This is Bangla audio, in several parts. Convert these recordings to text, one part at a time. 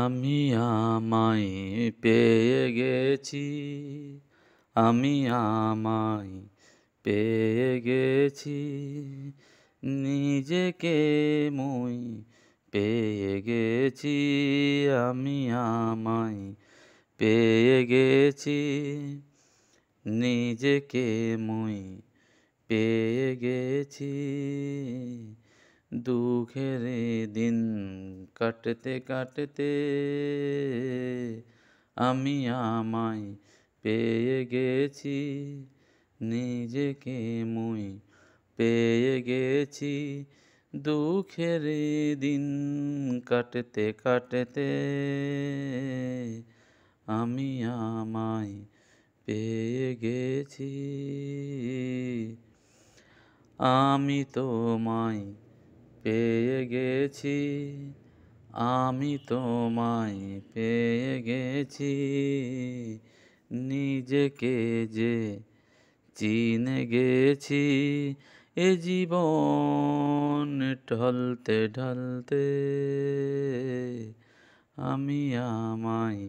আমি আমায় পেয়ে গেছি আমি আমায় পেয়ে গেছি নিজেকে মই পেয়ে গেছি আমি আমায় পেয়ে গেছি নিজেকে মই পেয়ে গেছি দুঃখের দিন কাটতে কাটতে আমি আমায় পেয়ে গেছি নিজেকে মুই পেয়ে গেছি দুঃখের দিন কাটতে কাটতে আমি আমায় পেয়ে গেছি আমি তোমায় পেয়ে গেছি আমি তোমায় পেয়ে গেছি নিজেকে যে চিনে গেছি এ জীবন ঢলতে ঢলতে আমি আমায়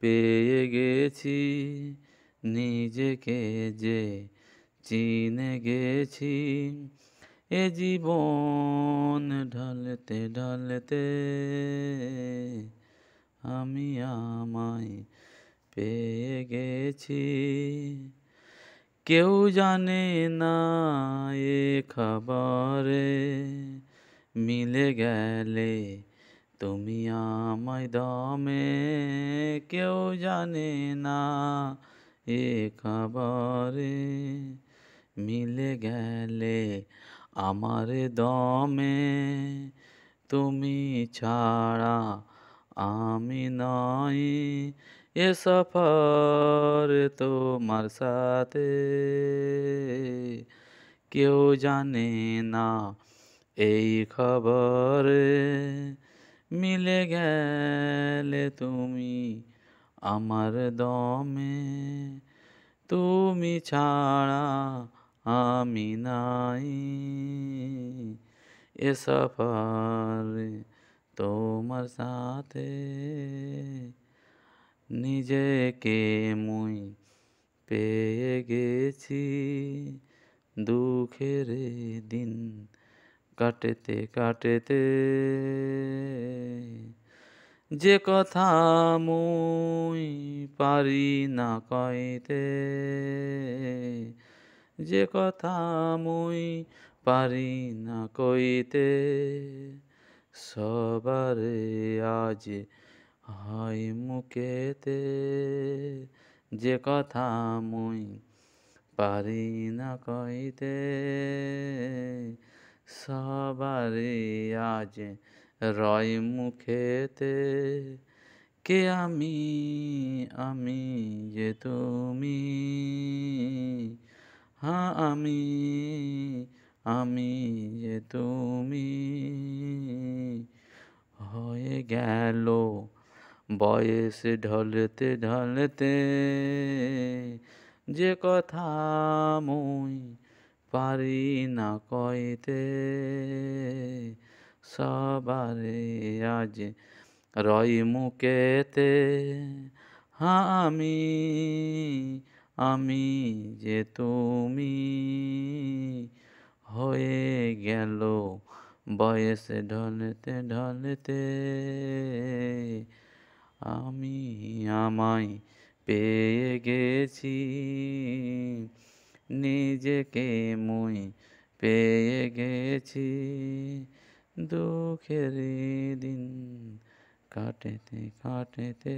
পেয়ে গেছি নিজেকে যে চিনে গেছি এ জীবন ঢালতে ঢালতে আমি আমায় পেয়ে গেছি কেউ জানে না এ খাবারে মিলে গেলে তুমি আমায় দমে কেউ জানে না এ খাবারে মিলে গেলে আমার দমে তুমি ছাড়া আমি নই এ সফর তোমার সাথে কেউ জানে না এই খবর মিলে গেলে তুমি আমার দমে তুমি ছাড়া আমি নাই এ সফর তোমার সাথে নিজেকে মুই পেয়ে গেছি দুঃখের দিন কাটেতে কাটেতে যে কথা মুই পারি না কইতে যে কথা মুই পারি না কইতে সবারে আজ হয় মুকেতে যে কথা মুই পারি না কইতে সবারে আজ রয় মুখেতে কে আমি আমি যে তুমি হ্যাঁ আমি আমি যে তুমি হয়ে গেল বয়স ঢলতে ঢলতে যে কথা মুই পারি না কইতে সবারে আজ রয় মুকেতে হ্যাঁ আমি আমি যে তুমি হয়ে গেল বয়সে ঢলেতে ঢলেতে আমি আমায় পেয়ে গেছি নিজেকে মুই পেয়ে গেছি দুঃখের দিন কাটেতে কাটেতে